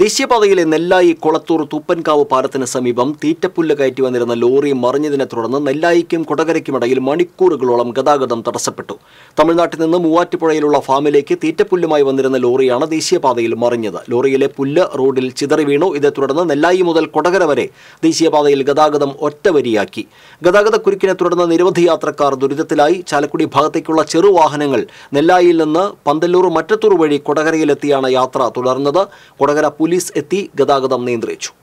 ദേശീയപാതയിലെ നെല്ലായി കുളത്തൂർ തൂപ്പൻകാവ് പാലത്തിന് സമീപം തീറ്റപ്പുല്ല് കയറ്റി വന്നിരുന്ന ലോറി മറിഞ്ഞതിനെ തുടർന്ന് നെല്ലായിക്കും കൊടകരയ്ക്കുമിടയിൽ മണിക്കൂറുകളോളം ഗതാഗതം തടസ്സപ്പെട്ടു തമിഴ്നാട്ടിൽ നിന്ന് മൂവാറ്റുപുഴയിലുള്ള ഫാമിലേക്ക് തീറ്റപ്പുല്ലുമായി വന്നിരുന്ന ലോറിയാണ് ദേശീയപാതയിൽ മറിഞ്ഞത് ലോറിയിലെ പുല്ല് റോഡിൽ ചിതറി വീണു ഇതേ തുടർന്ന് നെല്ലായി മുതൽ കൊടകര വരെ ദേശീയപാതയിൽ ഗതാഗതം ഒറ്റവരിയാക്കി ഗതാഗതക്കുരുക്കിനെ തുടർന്ന് നിരവധി യാത്രക്കാർ ദുരിതത്തിലായി ചാലക്കുടി ഭാഗത്തേക്കുള്ള ചെറുവാഹനങ്ങൾ നെല്ലായിയിൽ നിന്ന് പന്തല്ലൂർ മറ്റത്തൂർ വഴി കൊടകരയിലെത്തിയാണ് യാത്ര തുടർന്നത് കൊടകര പുല്ല് പോലീസ് എത്തി ഗതാഗതം നിയന്ത്രിച്ചു